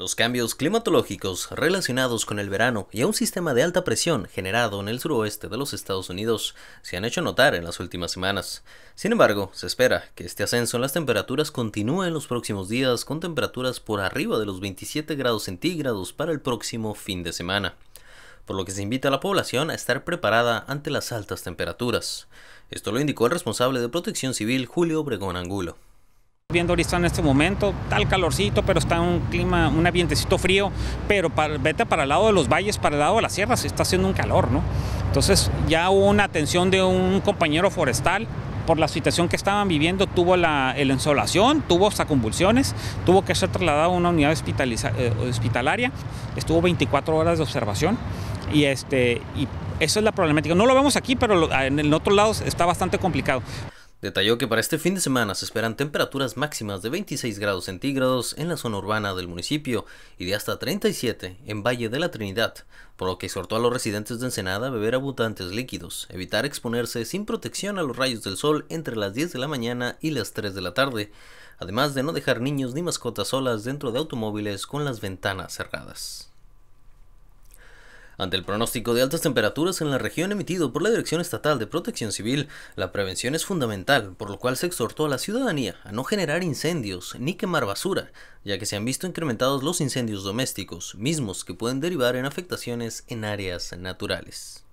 Los cambios climatológicos relacionados con el verano y a un sistema de alta presión generado en el suroeste de los Estados Unidos se han hecho notar en las últimas semanas. Sin embargo, se espera que este ascenso en las temperaturas continúe en los próximos días con temperaturas por arriba de los 27 grados centígrados para el próximo fin de semana por lo que se invita a la población a estar preparada ante las altas temperaturas. Esto lo indicó el responsable de Protección Civil Julio Obregón Angulo. Viendo ahorita en este momento, tal calorcito, pero está un clima, un ambientecito frío, pero para, vete para el lado de los valles, para el lado de las sierras, está haciendo un calor, ¿no? Entonces ya hubo una atención de un compañero forestal por la situación que estaban viviendo, tuvo la, ensolación, tuvo hasta convulsiones, tuvo que ser trasladado a una unidad eh, hospitalaria, estuvo 24 horas de observación y, este, y eso es la problemática. No lo vemos aquí, pero en el otro lado está bastante complicado. Detalló que para este fin de semana se esperan temperaturas máximas de 26 grados centígrados en la zona urbana del municipio y de hasta 37 en Valle de la Trinidad, por lo que exhortó a los residentes de Ensenada a beber abundantes líquidos, evitar exponerse sin protección a los rayos del sol entre las 10 de la mañana y las 3 de la tarde, además de no dejar niños ni mascotas solas dentro de automóviles con las ventanas cerradas. Ante el pronóstico de altas temperaturas en la región emitido por la Dirección Estatal de Protección Civil, la prevención es fundamental, por lo cual se exhortó a la ciudadanía a no generar incendios ni quemar basura, ya que se han visto incrementados los incendios domésticos, mismos que pueden derivar en afectaciones en áreas naturales.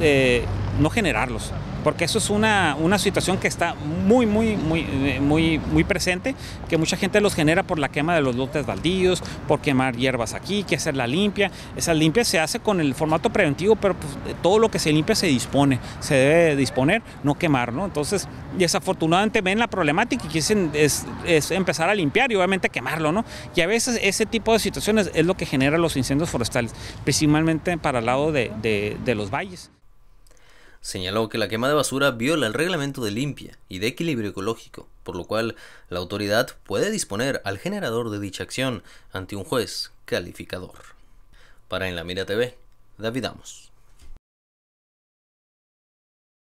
Eh, no generarlos, porque eso es una, una situación que está muy, muy, muy, eh, muy, muy presente, que mucha gente los genera por la quema de los lotes baldíos, por quemar hierbas aquí, que hacer la limpia. Esa limpia se hace con el formato preventivo, pero pues, todo lo que se limpia se dispone, se debe disponer, no quemar, ¿no? Entonces, desafortunadamente ven la problemática y quieren es, empezar a limpiar y obviamente quemarlo, ¿no? Y a veces ese tipo de situaciones es lo que genera los incendios forestales, principalmente para el lado de, de, de los valles señaló que la quema de basura viola el reglamento de limpia y de equilibrio ecológico, por lo cual la autoridad puede disponer al generador de dicha acción ante un juez calificador. Para En la Mira TV, Davidamos.